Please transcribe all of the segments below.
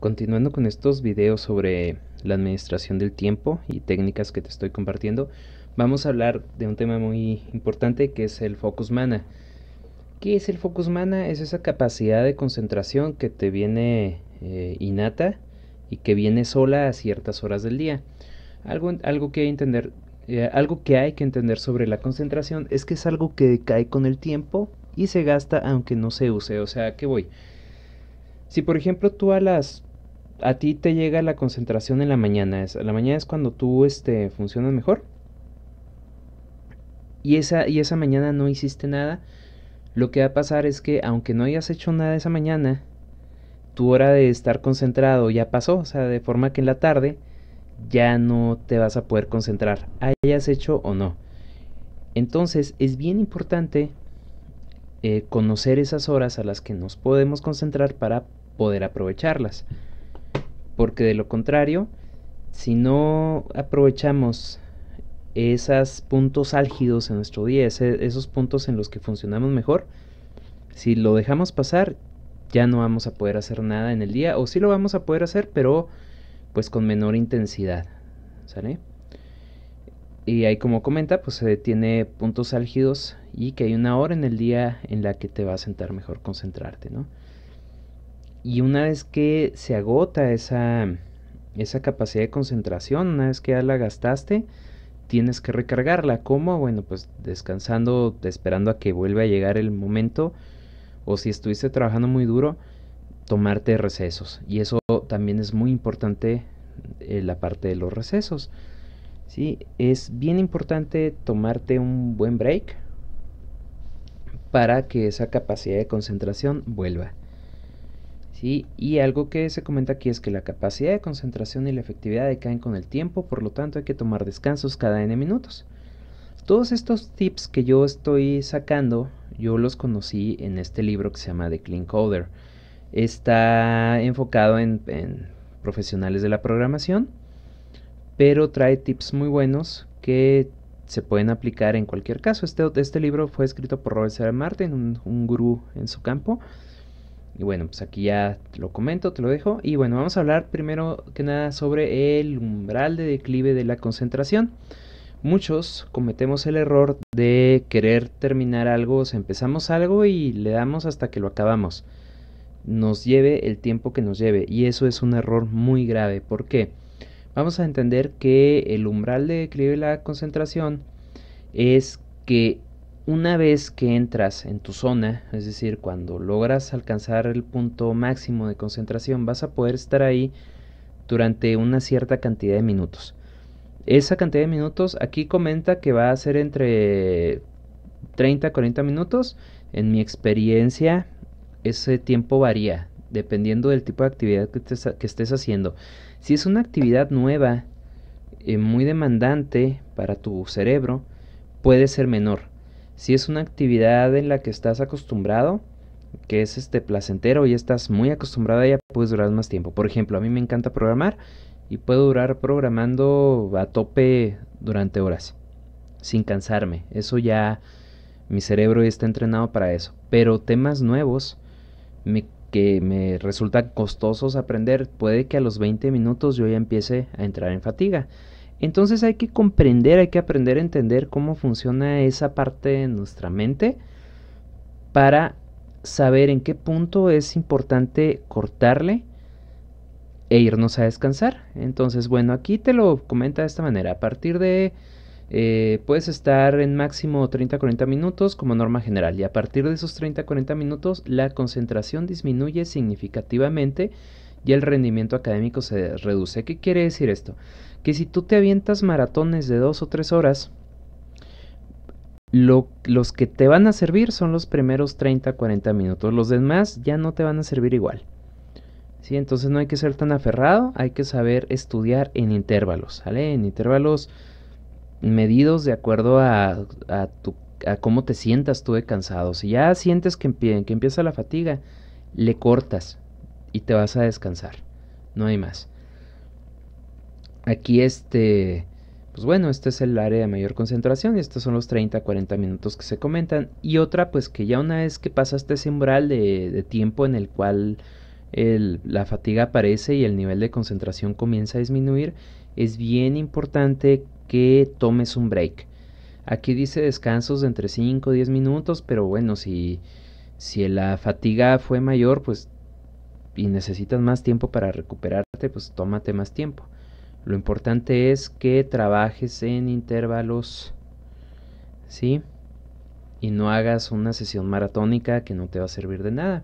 continuando con estos videos sobre la administración del tiempo y técnicas que te estoy compartiendo, vamos a hablar de un tema muy importante que es el focus mana. ¿Qué es el focus mana? Es esa capacidad de concentración que te viene eh, innata y que viene sola a ciertas horas del día. Algo, algo que entender, eh, algo que hay que entender sobre la concentración es que es algo que decae con el tiempo y se gasta aunque no se use. O sea, ¿qué voy? Si por ejemplo tú a las a ti te llega la concentración en la mañana. Es, la mañana es cuando tú este, funcionas mejor. Y esa, y esa mañana no hiciste nada. Lo que va a pasar es que aunque no hayas hecho nada esa mañana, tu hora de estar concentrado ya pasó. O sea, de forma que en la tarde ya no te vas a poder concentrar, hayas hecho o no. Entonces es bien importante eh, conocer esas horas a las que nos podemos concentrar para poder aprovecharlas porque de lo contrario, si no aprovechamos esos puntos álgidos en nuestro día, esos puntos en los que funcionamos mejor, si lo dejamos pasar, ya no vamos a poder hacer nada en el día, o sí lo vamos a poder hacer, pero pues con menor intensidad, ¿sale? Y ahí como comenta, pues se tiene puntos álgidos y que hay una hora en el día en la que te va a sentar mejor concentrarte, ¿no? Y una vez que se agota esa, esa capacidad de concentración, una vez que ya la gastaste, tienes que recargarla. ¿Cómo? Bueno, pues descansando, esperando a que vuelva a llegar el momento. O si estuviste trabajando muy duro, tomarte recesos. Y eso también es muy importante eh, la parte de los recesos. ¿sí? Es bien importante tomarte un buen break para que esa capacidad de concentración vuelva. Y algo que se comenta aquí es que la capacidad de concentración y la efectividad decaen con el tiempo, por lo tanto hay que tomar descansos cada n minutos. Todos estos tips que yo estoy sacando, yo los conocí en este libro que se llama The Clean Coder. Está enfocado en, profesionales de la programación, pero trae tips muy buenos que se pueden aplicar en cualquier caso. Este, este libro fue escrito por Robert Sarah Martin, un, un, gurú en su campo, y bueno, pues aquí ya lo comento, te lo dejo. Y bueno, vamos a hablar primero que nada sobre el umbral de declive de la concentración. Muchos cometemos el error de querer terminar algo, o sea, empezamos algo y le damos hasta que lo acabamos. Nos lleve el tiempo que nos lleve. Y eso es un error muy grave. ¿Por qué? Vamos a entender que el umbral de declive de la concentración es que una vez que entras en tu zona, es decir, cuando logras alcanzar el punto máximo de concentración, vas a poder estar ahí durante una cierta cantidad de minutos. Esa cantidad de minutos aquí comenta que va a ser entre 30 a 40 minutos. En mi experiencia, ese tiempo varía dependiendo del tipo de actividad que, estés haciendo. Si es una actividad nueva, eh, muy demandante para tu cerebro, puede ser menor. Si es una actividad en la que estás acostumbrado, que es este placentero y estás muy acostumbrado a ella, puedes durar más tiempo. Por ejemplo, a mí me encanta programar y puedo durar programando a tope durante horas, sin cansarme. Eso ya mi cerebro está entrenado para eso. Pero temas nuevos que me resultan costosos aprender, puede que a los 20 minutos yo ya empiece a entrar en fatiga. Entonces hay que comprender, hay que aprender a entender cómo funciona esa parte de nuestra mente para saber en qué punto es importante cortarle e irnos a descansar. Entonces, bueno, aquí te lo comenta de esta manera. A partir de... Eh, puedes estar en máximo 30-40 minutos como norma general y a partir de esos 30-40 minutos la concentración disminuye significativamente y el rendimiento académico se reduce. ¿Qué quiere decir esto? Que si tú te avientas maratones de dos o tres horas, los que te van a servir son los primeros 30, 40 minutos. Los demás ya no te van a servir igual. ¿Sí? Entonces no hay que ser tan aferrado, hay que saber estudiar en intervalos, En intervalos medidos de acuerdo a, cómo te sientas tú de cansado. Si ya sientes que, que empieza la fatiga, le cortas, y te vas a descansar. No hay más. Aquí este, pues bueno, este es el área de mayor concentración y estos son los 30-40 minutos que se comentan. Y otra, pues que ya una vez que pasaste este ese umbral de, tiempo en el cual la fatiga aparece y el nivel de concentración comienza a disminuir, es bien importante que tomes un break. Aquí dice descansos de entre 5 o 10 minutos, pero bueno, si, si la fatiga fue mayor, pues y necesitas más tiempo para recuperarte, pues tómate más tiempo. Lo importante es que trabajes en intervalos, ¿sí? Y no hagas una sesión maratónica que no te va a servir de nada.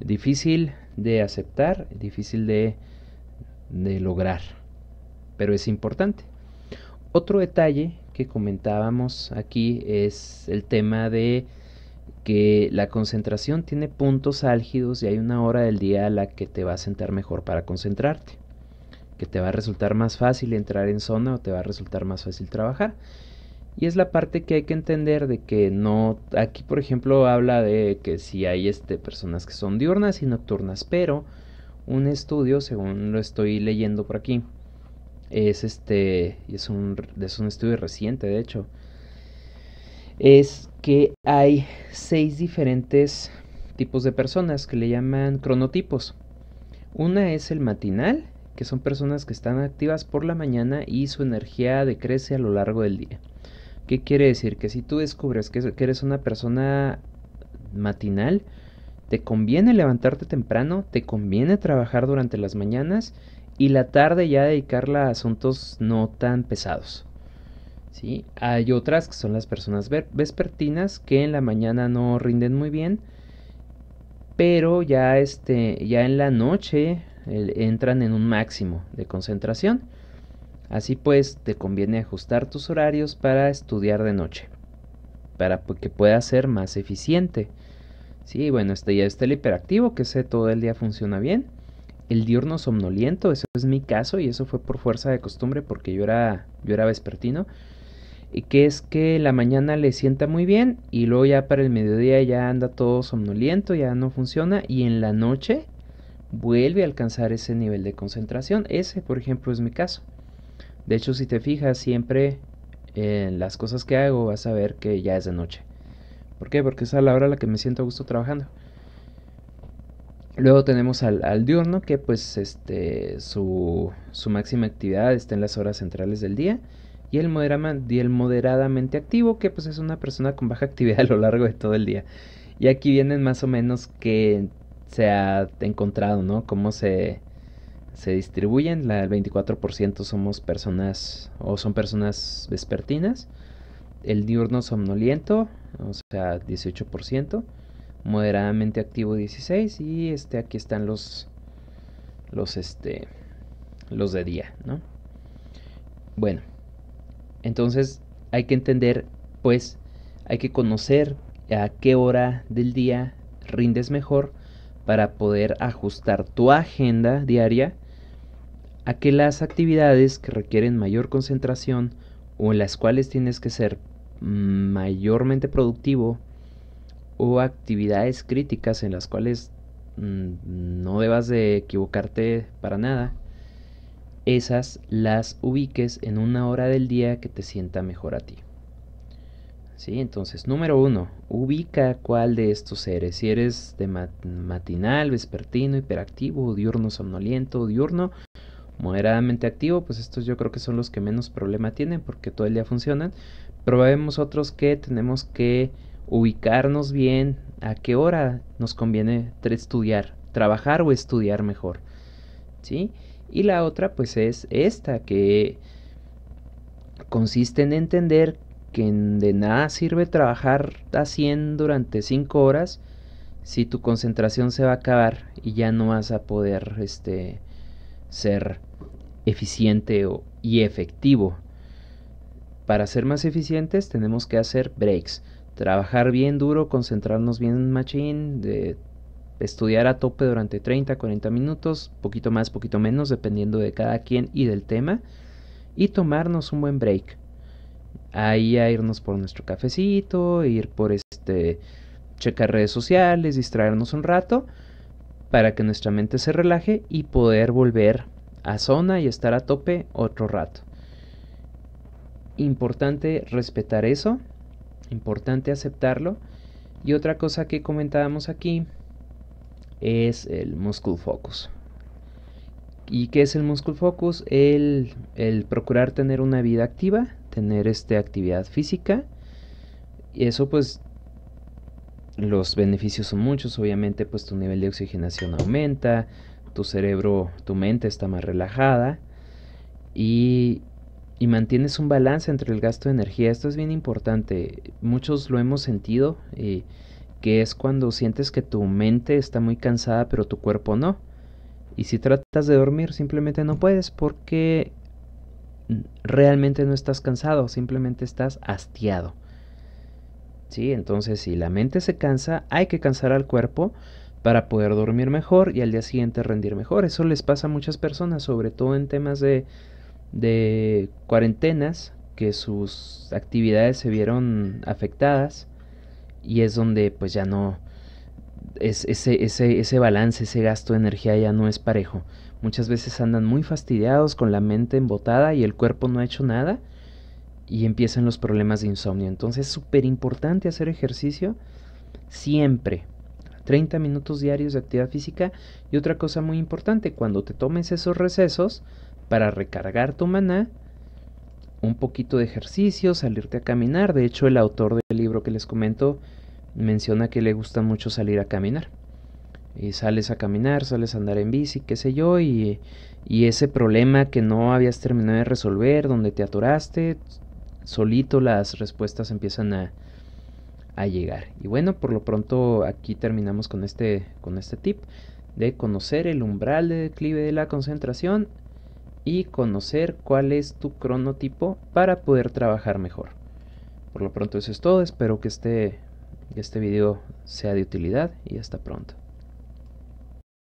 Difícil de aceptar, difícil de, de lograr, pero es importante. Otro detalle que comentábamos aquí es el tema de que la concentración tiene puntos álgidos y hay una hora del día a la que te va a sentar mejor para concentrarte, que te va a resultar más fácil entrar en zona o te va a resultar más fácil trabajar. Y es la parte que hay que entender de que no, aquí por ejemplo habla de que si hay este, personas que son diurnas y nocturnas, pero un estudio, según lo estoy leyendo por aquí, es este, es un estudio reciente de hecho, es que hay seis diferentes tipos de personas que le llaman cronotipos. Una es el matinal, que son personas que están activas por la mañana y su energía decrece a lo largo del día. ¿Qué quiere decir? Que si tú descubres que eres una persona matinal, te conviene levantarte temprano, te conviene trabajar durante las mañanas y la tarde ya dedicarla a asuntos no tan pesados. Hay otras que son las personas vespertinas que en la mañana no rinden muy bien, pero ya, este, ya en la noche entran en un máximo de concentración. Así pues, te conviene ajustar tus horarios para estudiar de noche, para que pueda ser más eficiente. Sí, bueno, este ya está el hiperactivo, que sé todo el día funciona bien. El diurno somnoliento, eso es mi caso y eso fue por fuerza de costumbre porque yo era, yo era vespertino que es que la mañana le sienta muy bien y luego ya para el mediodía ya anda todo somnoliento, ya no funciona y en la noche vuelve a alcanzar ese nivel de concentración. Ese, por ejemplo, es mi caso. De hecho, si te fijas, siempre en eh, las cosas que hago vas a ver que ya es de noche. ¿Por qué? Porque es a la hora a la que me siento a gusto trabajando. Luego tenemos al, diurno que pues este, su, su máxima actividad está en las horas centrales del día y el, el moderadamente activo, que pues es una persona con baja actividad a lo largo de todo el día. Y aquí vienen más o menos que se ha encontrado, ¿no? Cómo se, se distribuyen. el 24% somos personas o son personas vespertinas. El diurno somnoliento, o sea, 18%. Moderadamente activo 16 y este aquí están los los este los de día, ¿no? Bueno, entonces hay que entender, pues, hay que conocer a qué hora del día rindes mejor para poder ajustar tu agenda diaria a que las actividades que requieren mayor concentración o en las cuales tienes que ser mayormente productivo o actividades críticas en las cuales mm, no debas de equivocarte para nada esas las ubiques en una hora del día que te sienta mejor a ti. ¿Sí? Entonces, número uno, ubica cuál de estos eres. Si eres de matinal, vespertino, hiperactivo, diurno, somnoliento, diurno, moderadamente activo, pues estos yo creo que son los que menos problema tienen porque todo el día funcionan. probemos otros que tenemos que ubicarnos bien a qué hora nos conviene estudiar, trabajar o estudiar mejor. ¿Sí? Y la otra pues es esta, que consiste en entender que de nada sirve trabajar a 100 durante 5 horas si tu concentración se va a acabar y ya no vas a poder este, ser eficiente y efectivo. Para ser más eficientes tenemos que hacer breaks, trabajar bien duro, concentrarnos bien machine de estudiar a tope durante 30, 40 minutos, poquito más, poquito menos, dependiendo de cada quien y del tema, y tomarnos un buen break. Ahí a irnos por nuestro cafecito, ir por este, checar redes sociales, distraernos un rato, para que nuestra mente se relaje y poder volver a zona y estar a tope otro rato. Importante respetar eso, importante aceptarlo. Y otra cosa que comentábamos aquí es el Muscle Focus. ¿Y qué es el Muscle Focus? El, el procurar tener una vida activa, tener este, actividad física. Y eso pues los beneficios son muchos, obviamente pues tu nivel de oxigenación aumenta, tu cerebro, tu mente está más relajada y, y mantienes un balance entre el gasto de energía. Esto es bien importante, muchos lo hemos sentido y eh, que es cuando sientes que tu mente está muy cansada pero tu cuerpo no. Y si tratas de dormir simplemente no puedes porque realmente no estás cansado, simplemente estás hastiado. Sí, entonces si la mente se cansa, hay que cansar al cuerpo para poder dormir mejor y al día siguiente rendir mejor. Eso les pasa a muchas personas, sobre todo en temas de, de cuarentenas, que sus actividades se vieron afectadas y es donde pues ya no, es, ese, ese, ese balance, ese gasto de energía ya no es parejo. Muchas veces andan muy fastidiados con la mente embotada y el cuerpo no ha hecho nada y empiezan los problemas de insomnio. Entonces es súper importante hacer ejercicio siempre. 30 minutos diarios de actividad física y otra cosa muy importante, cuando te tomes esos recesos para recargar tu maná, un poquito de ejercicio, salirte a caminar. De hecho, el autor de que les comento, menciona que le gusta mucho salir a caminar. Y sales a caminar, sales a andar en bici, qué sé yo, y, ese problema que no habías terminado de resolver, donde te atoraste, solito las respuestas empiezan a, a llegar. Y bueno, por lo pronto aquí terminamos con este, con este tip de conocer el umbral de declive de la concentración y conocer cuál es tu cronotipo para poder trabajar mejor. Por lo pronto eso es todo, espero que este, este video sea de utilidad y hasta pronto.